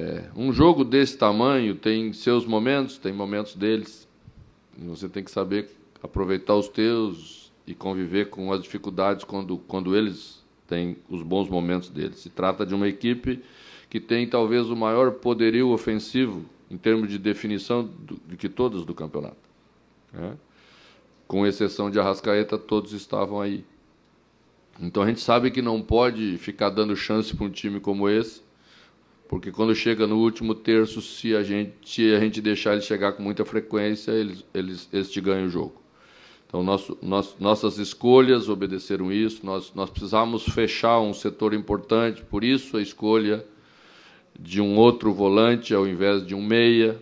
É, um jogo desse tamanho tem seus momentos, tem momentos deles. você tem que saber aproveitar os teus e conviver com as dificuldades quando, quando eles têm os bons momentos deles. Se trata de uma equipe que tem talvez o maior poderio ofensivo em termos de definição do, de que todos do campeonato. Né? Com exceção de Arrascaeta, todos estavam aí. Então a gente sabe que não pode ficar dando chance para um time como esse porque quando chega no último terço, se a gente, a gente deixar ele chegar com muita frequência, eles, eles, eles te ganham o jogo. Então, nosso, nós, nossas escolhas obedeceram isso, nós, nós precisávamos fechar um setor importante, por isso a escolha de um outro volante ao invés de um meia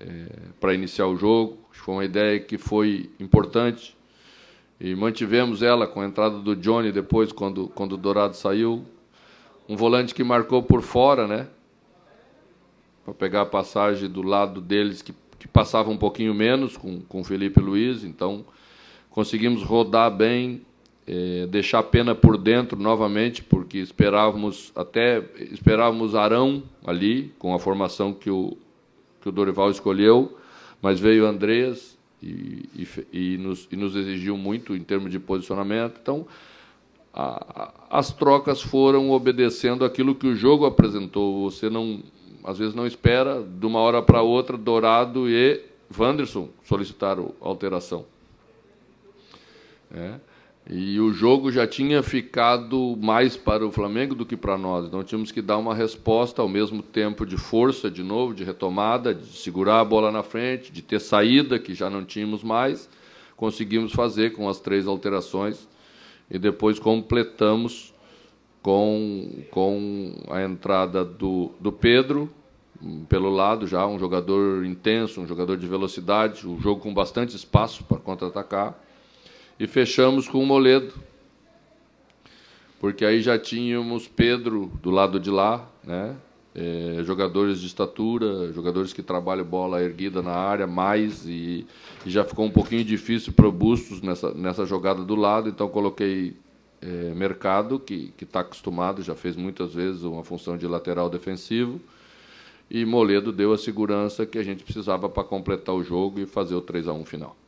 é, para iniciar o jogo. Foi uma ideia que foi importante e mantivemos ela com a entrada do Johnny depois, quando, quando o Dourado saiu um volante que marcou por fora, né? Para pegar a passagem do lado deles que, que passava um pouquinho menos com, com Felipe Luiz. Então conseguimos rodar bem, eh, deixar a pena por dentro novamente, porque esperávamos até esperávamos Arão ali com a formação que o, que o Dorival escolheu, mas veio Andreas e, e, e, nos, e nos exigiu muito em termos de posicionamento. Então a, as trocas foram obedecendo aquilo que o jogo apresentou. Você não, às vezes não espera de uma hora para outra Dourado e Wanderson solicitaram alteração. É. E o jogo já tinha ficado mais para o Flamengo do que para nós. Então tínhamos que dar uma resposta ao mesmo tempo de força, de novo, de retomada, de segurar a bola na frente, de ter saída, que já não tínhamos mais. Conseguimos fazer com as três alterações e depois completamos com, com a entrada do, do Pedro hum, pelo lado já, um jogador intenso, um jogador de velocidade, um jogo com bastante espaço para contra-atacar. E fechamos com o Moledo, porque aí já tínhamos Pedro do lado de lá, né? é, jogadores de estatura, jogadores que trabalham bola erguida na área mais e, e já ficou um pouquinho difícil para o Bustos nessa, nessa jogada do lado, então coloquei é, Mercado, que está acostumado, já fez muitas vezes uma função de lateral defensivo, e Moledo deu a segurança que a gente precisava para completar o jogo e fazer o 3 a 1 final.